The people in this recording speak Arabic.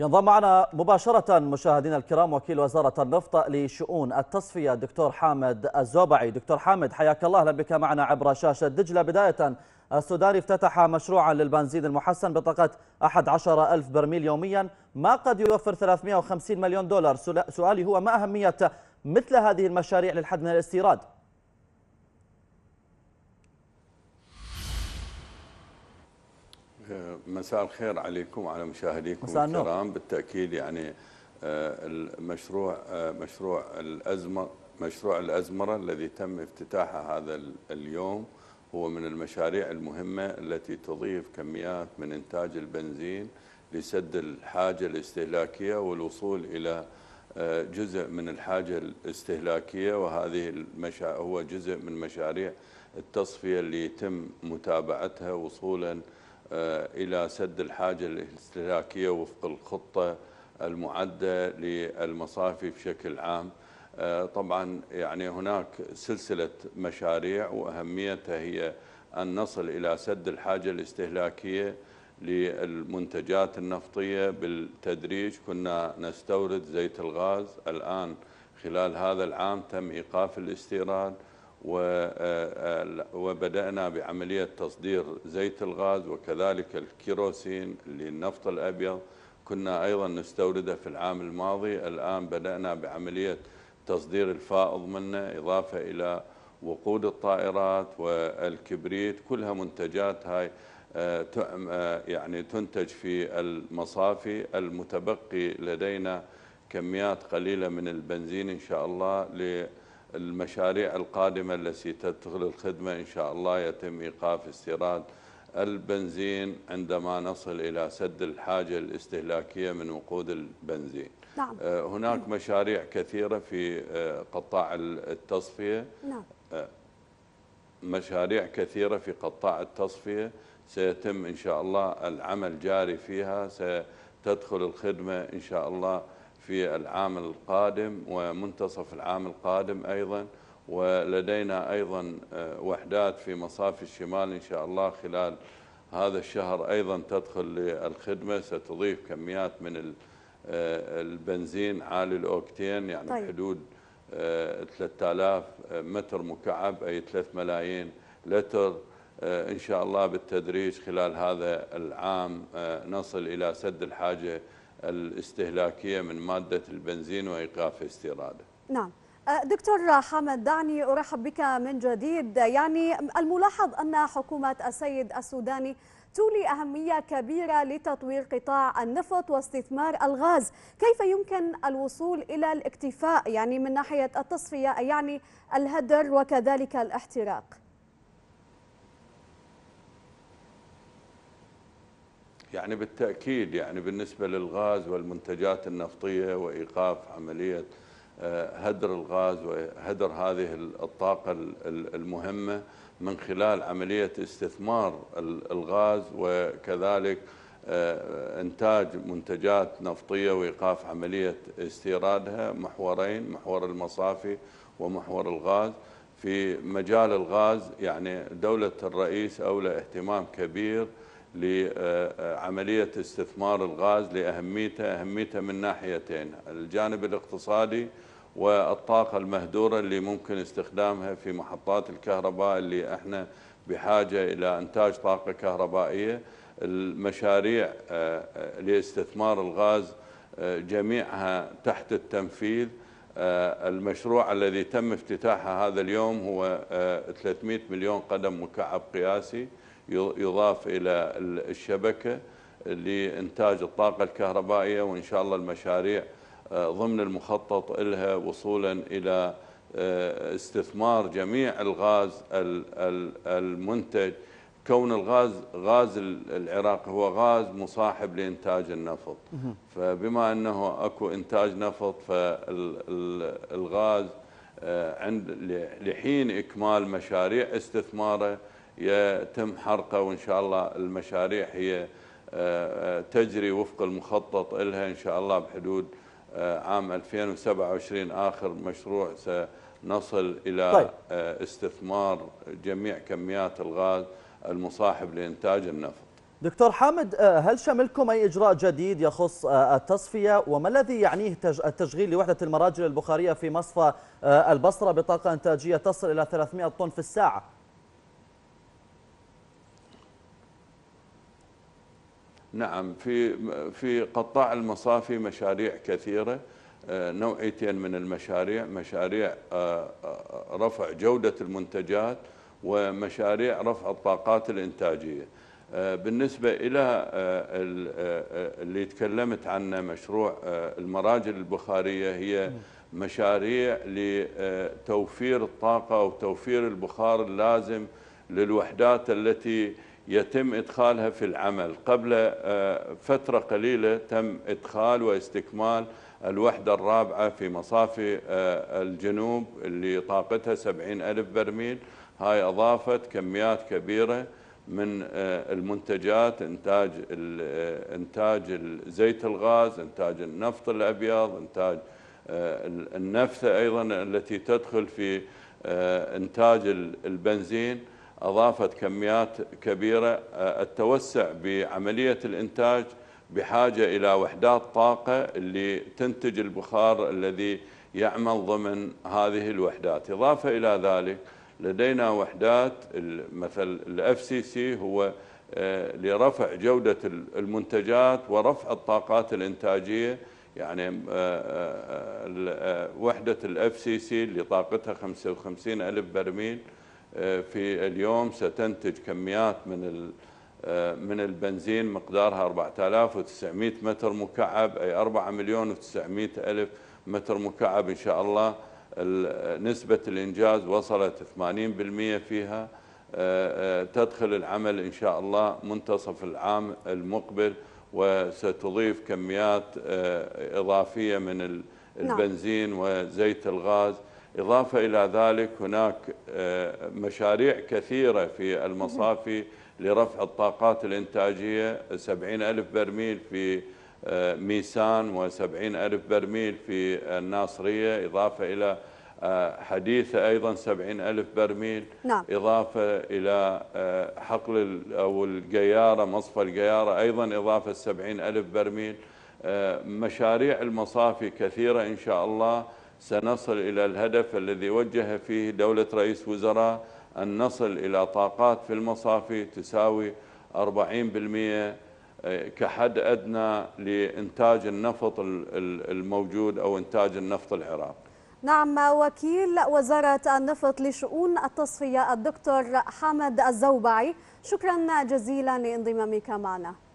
ينضم معنا مباشرة مشاهدينا الكرام وكيل وزارة النفط لشؤون التصفية دكتور حامد الزوبعي دكتور حامد حياك الله أهلا بك معنا عبر شاشة دجلة بداية السودان افتتح مشروعا للبنزين المحسن بطاقة 11 ألف برميل يوميا ما قد يوفر 350 مليون دولار سؤالي هو ما أهمية مثل هذه المشاريع للحد من الاستيراد؟ آه، مساء الخير عليكم وعلى مشاهديكم الكرام بالتاكيد يعني آه، المشروع مشروع آه، الازمه مشروع الازمره الذي تم افتتاحه هذا اليوم هو من المشاريع المهمه التي تضيف كميات من انتاج البنزين لسد الحاجه الاستهلاكيه والوصول الى جزء من الحاجه الاستهلاكيه وهذه المشا... هو جزء من مشاريع التصفيه اللي يتم متابعتها وصولا آه، إلى سد الحاجة الاستهلاكية وفق الخطة المعدة للمصافي بشكل عام آه، طبعا يعني هناك سلسلة مشاريع وأهميتها هي أن نصل إلى سد الحاجة الاستهلاكية للمنتجات النفطية بالتدريج كنا نستورد زيت الغاز الآن خلال هذا العام تم إيقاف الاستيراد آه، آه، وبدأنا بعملية تصدير زيت الغاز وكذلك الكيروسين للنفط الأبيض كنا أيضا نستورده في العام الماضي الآن بدأنا بعملية تصدير الفائض منه إضافة إلى وقود الطائرات والكبريت كلها منتجات هاي آه، يعني تنتج في المصافي المتبقي لدينا كميات قليلة من البنزين إن شاء الله المشاريع القادمة التي تدخل الخدمة إن شاء الله يتم إيقاف استيراد البنزين عندما نصل إلى سد الحاجة الاستهلاكية من وقود البنزين نعم. آه، هناك مشاريع كثيرة في آه، قطاع التصفية نعم. آه، مشاريع كثيرة في قطاع التصفية سيتم إن شاء الله العمل جاري فيها ستدخل الخدمة إن شاء الله في العام القادم ومنتصف العام القادم أيضا ولدينا أيضا آه، وحدات في مصافي الشمال إن شاء الله خلال هذا الشهر أيضا تدخل للخدمة ستضيف كميات من آه، البنزين عالي الأوكتين يعني طيب. حدود 3000 آه، متر مكعب أي 3 ملايين لتر إن شاء الله بالتدريج خلال هذا العام نصل إلى سد الحاجة الاستهلاكية من مادة البنزين وإيقاف استيراده نعم أه، دكتور حمد دعني أرحب بك من جديد يعني الملاحظ أن حكومة السيد السوداني تولي أهمية كبيرة لتطوير قطاع النفط واستثمار الغاز كيف يمكن الوصول إلى الاكتفاء يعني من ناحية التصفية يعني الهدر وكذلك الاحتراق يعني بالتأكيد يعني بالنسبة للغاز والمنتجات النفطية وإيقاف عملية آه، هدر الغاز وهدر هذه الطاقة المهمة من خلال عملية استثمار الغاز وكذلك آه، انتاج منتجات نفطية وإيقاف عملية استيرادها محورين محور المصافي ومحور الغاز في مجال الغاز يعني دولة الرئيس أولى اهتمام كبير لعملية استثمار الغاز لأهميتها أهميتها من ناحيتين الجانب الاقتصادي والطاقة المهدورة اللي ممكن استخدامها في محطات الكهرباء اللي احنا بحاجة إلى إنتاج طاقة كهربائية المشاريع آه، لاستثمار الغاز آه، جميعها تحت التنفيذ آه، المشروع الذي تم افتتاحه هذا اليوم هو 300 مليون قدم مكعب قياسي يضاف إلى الشبكة لإنتاج الطاقة الكهربائية وإن شاء الله المشاريع آه، ضمن المخطط لها وصولا إلى آه، استثمار جميع الغاز المنتج كون الغاز غاز العراق هو غاز مصاحب لإنتاج النفط فبما أنه أكو إنتاج نفط فالغاز آه، عند لحين إكمال مشاريع استثماره يتم حرقه وإن شاء الله المشاريع هي آه، آه، تجري وفق المخطط لها إن شاء الله بحدود آه، عام 2027 آخر مشروع سنصل إلى طيب. استثمار جميع كميات الغاز المصاحب لإنتاج النفط دكتور حامد هل شملكم أي إجراء جديد يخص التصفية وما الذي يعنيه التشغيل لوحدة المراجل البخارية في مصفى البصرة بطاقة إنتاجية تصل إلى 300 طن في الساعة؟ نعم في في قطاع المصافي مشاريع كثيره آه، نوعيتين من المشاريع مشاريع آه، آه، رفع جوده المنتجات ومشاريع رفع الطاقات الانتاجيه بالنسبه الى اللي تكلمت عنه مشروع المراجل البخاريه هي مشاريع لتوفير الطاقه او توفير البخار اللازم للوحدات التي يتم إدخالها في العمل قبل آه، فترة قليلة تم إدخال واستكمال الوحدة الرابعة في مصافي آه، الجنوب اللي طاقتها 70 ألف برميل هاي أضافت كميات كبيرة من آه، المنتجات إنتاج, إنتاج زيت الغاز إنتاج النفط الأبيض إنتاج النفثة أيضا التي تدخل في إنتاج البنزين أضافت كميات كبيرة آه، التوسع بعملية الإنتاج بحاجة إلى وحدات طاقة اللي تنتج البخار الذي يعمل ضمن هذه الوحدات إضافة إلى ذلك لدينا وحدات مثل الاف سي سي هو آه، لرفع جودة المنتجات ورفع الطاقات الإنتاجية يعني آه، وحدة الاف سي سي اللي طاقتها 55 ألف برميل آه، في اليوم ستنتج كميات من آه، من البنزين مقدارها 4900 متر مكعب أي 4 مليون و900 ألف متر مكعب إن شاء الله آه، نسبة الإنجاز وصلت 80% فيها تدخل العمل إن شاء الله منتصف العام المقبل وستضيف كميات إضافية من نعم. البنزين وزيت الغاز إضافة إلى ذلك هناك آه، مشاريع كثيرة في المصافي لرفع الطاقات الإنتاجية 70 ألف برميل في آه، ميسان وسبعين ألف برميل في الناصرية إضافة إلى آه، حديثة أيضا سبعين ألف برميل نعم. إضافة إلى حقل أو القيارة مصفى القيارة أيضا إضافة سبعين ألف برميل مشاريع المصافي كثيرة إن شاء الله سنصل إلى الهدف الذي وجه فيه دولة رئيس وزراء أن نصل إلى طاقات في المصافي تساوي 40% آه، كحد أدنى لإنتاج النفط الموجود أو إنتاج النفط العراقي نعم وكيل وزارة النفط لشؤون التصفية الدكتور حمد الزوبعي شكرا جزيلا لانضمامك معنا